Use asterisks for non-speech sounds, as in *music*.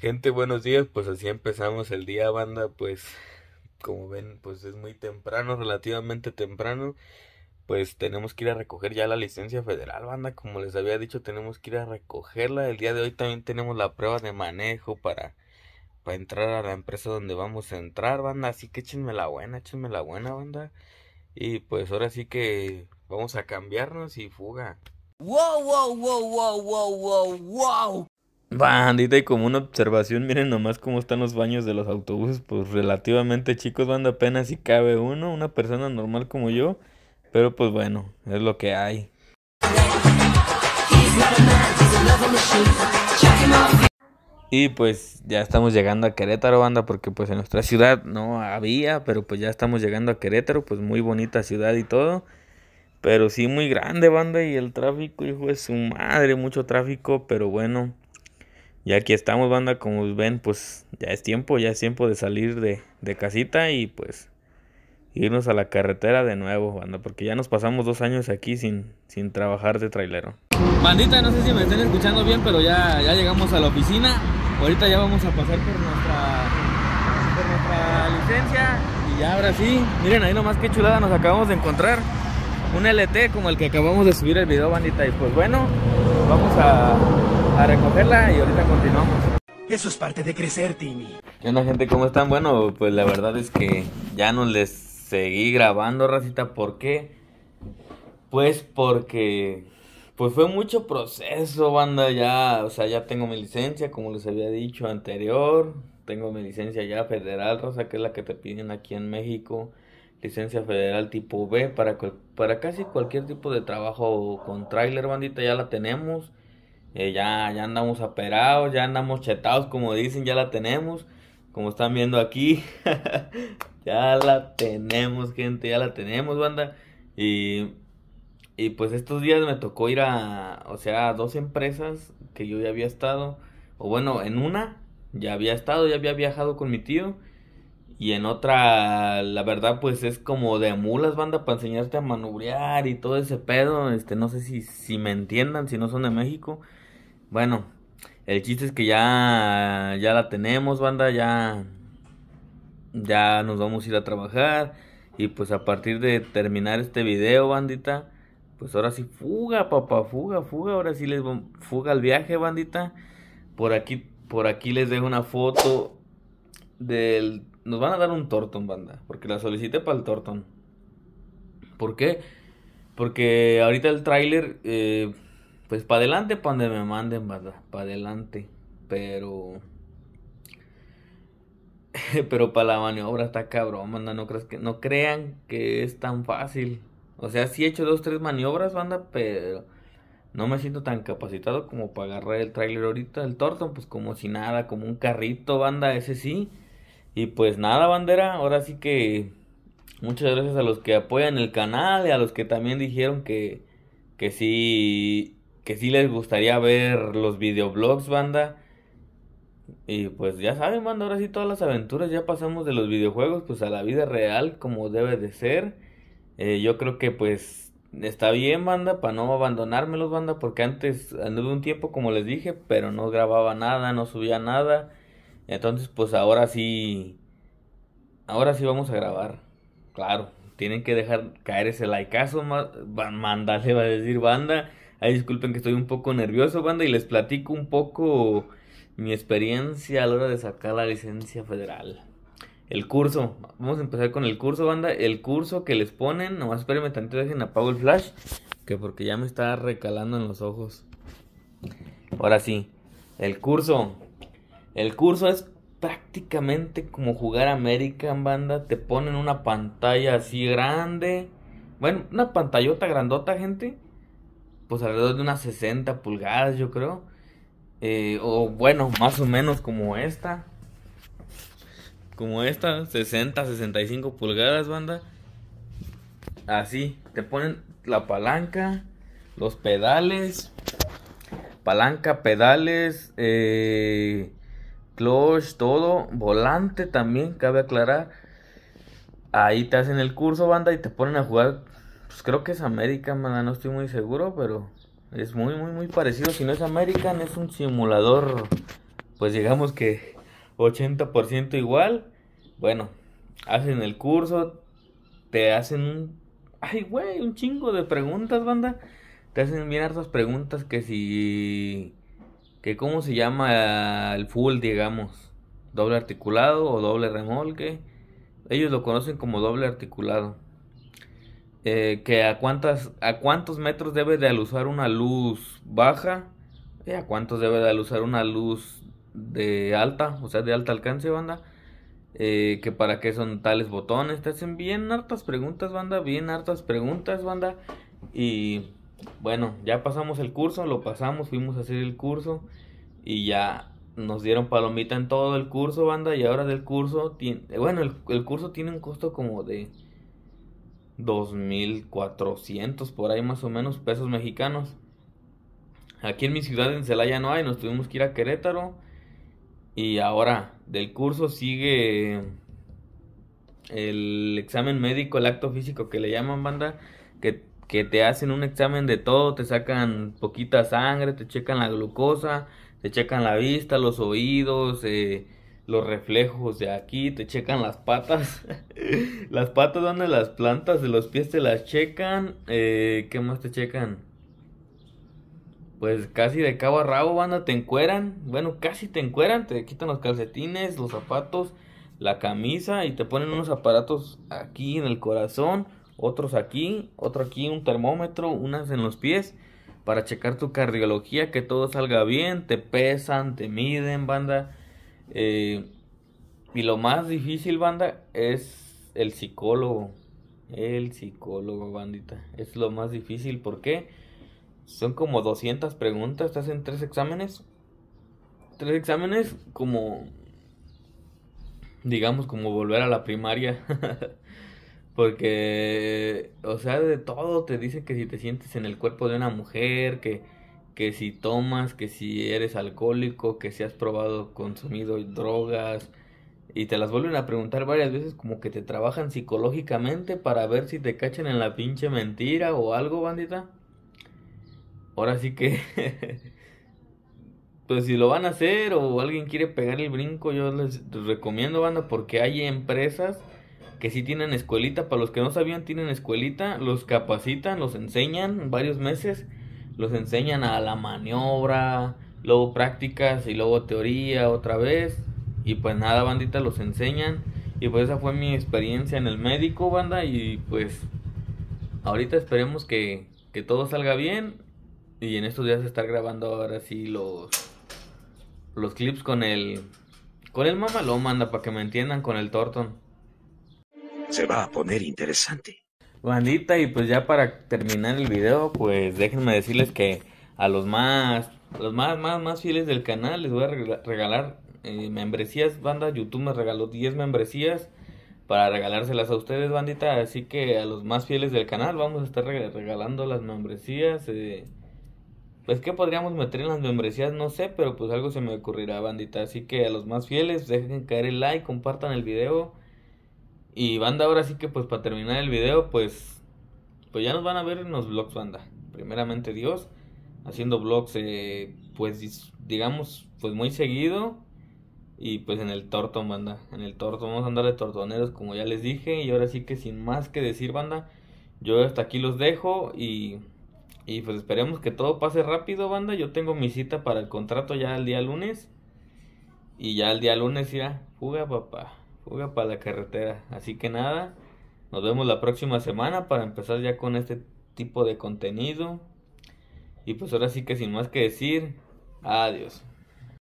Gente, buenos días, pues así empezamos el día, banda, pues como ven, pues es muy temprano, relativamente temprano, pues tenemos que ir a recoger ya la licencia federal, banda, como les había dicho, tenemos que ir a recogerla, el día de hoy también tenemos la prueba de manejo para, para entrar a la empresa donde vamos a entrar, banda, así que échenme la buena, échenme la buena, banda, y pues ahora sí que vamos a cambiarnos y fuga. Wow, wow, wow, wow, wow, wow, wow. Bandita, y como una observación, miren nomás cómo están los baños de los autobuses, pues relativamente chicos, banda, apenas si cabe uno, una persona normal como yo, pero pues bueno, es lo que hay. Y pues ya estamos llegando a Querétaro, banda, porque pues en nuestra ciudad no había, pero pues ya estamos llegando a Querétaro, pues muy bonita ciudad y todo. Pero sí muy grande, banda, y el tráfico, hijo de su madre, mucho tráfico, pero bueno, y aquí estamos, banda, como ven, pues ya es tiempo, ya es tiempo de salir de, de casita y pues irnos a la carretera de nuevo, banda, porque ya nos pasamos dos años aquí sin, sin trabajar de trailero. Bandita, no sé si me estén escuchando bien, pero ya, ya llegamos a la oficina. Ahorita ya vamos a pasar por nuestra, licencia y ya ahora sí, miren ahí nomás qué chulada nos acabamos de encontrar un LT como el que acabamos de subir el video, bandita. Y pues bueno, vamos a, recogerla y ahorita continuamos. Eso es parte de crecer, Timmy. ¿Qué onda, gente? ¿Cómo están? Bueno, pues la verdad es que ya no les seguí grabando, racita. ¿Por qué? Pues porque... Pues fue mucho proceso, banda, ya, o sea, ya tengo mi licencia, como les había dicho anterior, tengo mi licencia ya federal, Rosa, que es la que te piden aquí en México licencia federal tipo B para, para casi cualquier tipo de trabajo con trailer, bandita, ya la tenemos. Eh, ya, ya andamos aperados, ya andamos chetados, como dicen, ya la tenemos. Como están viendo aquí, *laughs* ya la tenemos, gente, ya la tenemos, banda. Y, y pues estos días me tocó ir a, o sea, a dos empresas que yo ya había estado. O bueno, en una ya había estado, ya había viajado con mi tío. Y en otra, la verdad, pues es como de mulas, banda, para enseñarte a manubriar y todo ese pedo. Este, no sé si, me entiendan, si no son de México. Bueno, el chiste es que ya, ya la tenemos, banda, ya, ya nos vamos a ir a trabajar. Y pues a partir de terminar este video, bandita, pues ahora sí, fuga, papá, fuga, fuga. Ahora sí les fuga al viaje, bandita. Por aquí, por aquí les dejo una foto del nos van a dar un Torton, banda. Porque la solicité para el Torton. ¿Por qué? Porque ahorita el tráiler, eh, pues para adelante, para donde me manden, banda. Para adelante. Pero... *laughs* Pero para la maniobra está cabrón, banda. No, crees que, no crean que es tan fácil. O sea, sí he hecho dos, tres maniobras, banda, pero no me siento tan capacitado como para agarrar el tráiler ahorita. El Torton, pues como si nada, como un carrito, banda, ese sí. Y pues nada, bandera, ahora sí que muchas gracias a los que apoyan el canal y a los que también dijeron que, que sí que sí les gustaría ver los videoblogs, banda. Y pues ya saben, banda, ahora sí todas las aventuras ya pasamos de los videojuegos pues a la vida real como debe de ser. Eh, yo creo que pues está bien, banda, para no abandonármelos, banda, porque antes anduve un tiempo como les dije, pero no grababa nada, no subía nada. Entonces, pues ahora sí. Ahora sí vamos a grabar. Claro, tienen que dejar caer ese likeazo. Manda, se va a decir banda. Ahí disculpen que estoy un poco nervioso, banda, y les platico un poco mi experiencia a la hora de sacar la licencia federal. El curso, vamos a empezar con el curso, banda. El curso que les ponen, nomás espérenme tanto, dejen apago el flash, que porque ya me está recalando en los ojos. Ahora sí, el curso el curso es prácticamente como jugar American Banda. Te ponen una pantalla así grande. Bueno, una pantallota grandota, gente. Pues alrededor de unas 60 pulgadas, yo creo. Eh, o bueno, más o menos como esta. Como esta, 60, 65 pulgadas, banda. Así, te ponen la palanca, los pedales. Palanca, pedales, eh, clutch, todo, volante también, cabe aclarar. Ahí te hacen el curso, banda, y te ponen a jugar. Pues creo que es American, banda, no estoy muy seguro, pero es muy, muy, muy parecido. Si no es American, es un simulador, pues digamos que 80% igual. Bueno, hacen el curso, te hacen un. Ay, güey, un chingo de preguntas, banda. Te hacen bien hartas preguntas que si cómo se llama el full, digamos, doble articulado o doble remolque. Ellos lo conocen como doble articulado. Eh, que a cuántas a cuántos metros debe de alusar una luz baja y eh, a cuántos debe de alusar una luz de alta, o sea, de alto alcance, banda. Eh, que para qué son tales botones. Te hacen bien hartas preguntas, banda, bien hartas preguntas, banda. Y bueno, ya pasamos el curso, lo pasamos, fuimos a hacer el curso y ya nos dieron palomita en todo el curso, banda, y ahora del curso, bueno, el, curso tiene un costo como de 2.400, por ahí más o menos, pesos mexicanos. Aquí en mi ciudad, en Celaya, no hay, nos tuvimos que ir a Querétaro. Y ahora del curso sigue el examen médico, el acto físico que le llaman, banda, que que te hacen un examen de todo, te sacan poquita sangre, te checan la glucosa, te checan la vista, los oídos, eh, los reflejos de aquí, te checan las patas, *laughs* las patas donde las plantas, de los pies te las checan, eh, ¿qué más te checan? Pues casi de cabo a rabo, banda, te encueran, bueno, casi te encueran, te quitan los calcetines, los zapatos, la camisa y te ponen unos aparatos aquí en el corazón otros aquí, otro aquí, un termómetro, unas en los pies para checar tu cardiología, que todo salga bien, te pesan, te miden, banda. Eh, y lo más difícil, banda, es el psicólogo. El psicólogo, bandita. Es lo más difícil, ¿por qué? Son como 200 preguntas, te hacen tres exámenes. Tres exámenes como, digamos, como volver a la primaria. *laughs* Porque, o sea, de todo te dicen que si te sientes en el cuerpo de una mujer, que, que si tomas, que si eres alcohólico, que si has probado, consumido drogas, y te las vuelven a preguntar varias veces como que te trabajan psicológicamente para ver si te cachan en la pinche mentira o algo, bandita. Ahora sí que... *laughs* pues si lo van a hacer o alguien quiere pegar el brinco, yo les recomiendo, banda, porque hay empresas que sí tienen escuelita. Para los que no sabían, tienen escuelita, los capacitan, los enseñan varios meses, los enseñan a la maniobra, luego prácticas y luego teoría otra vez. Y pues nada, bandita, los enseñan. Y pues esa fue mi experiencia en el médico, banda. Y pues ahorita esperemos que, todo salga bien. Y en estos días estar grabando ahora sí los, los clips con el, con el manda, para que me entiendan, con el tortón se va a poner interesante. Bandita, y pues ya para terminar el video, pues déjenme decirles que a los más, los más, más, más fieles del canal les voy a regalar eh, membresías, banda. YouTube me regaló 10 membresías para regalárselas a ustedes, bandita. Así que a los más fieles del canal vamos a estar regalando las membresías. Eh, pues que podríamos meter en las membresías, no sé, pero pues algo se me ocurrirá, bandita. Así que a los más fieles, dejen caer el like, compartan el video. Y banda, ahora sí que pues para terminar el video, pues, pues ya nos van a ver en los vlogs, banda. Primeramente Dios, haciendo vlogs, eh, pues digamos, pues muy seguido. Y pues en el torto, banda. En el torto, vamos a andar de tortoneros, como ya les dije. Y ahora sí que sin más que decir, banda, yo hasta aquí los dejo y... Y pues esperemos que todo pase rápido, banda. Yo tengo mi cita para el contrato ya el día lunes. Y ya el día lunes ya, Fuga, papá para la carretera. Así que nada, nos vemos la próxima semana para empezar ya con este tipo de contenido. Y pues ahora sí que sin más que decir, adiós.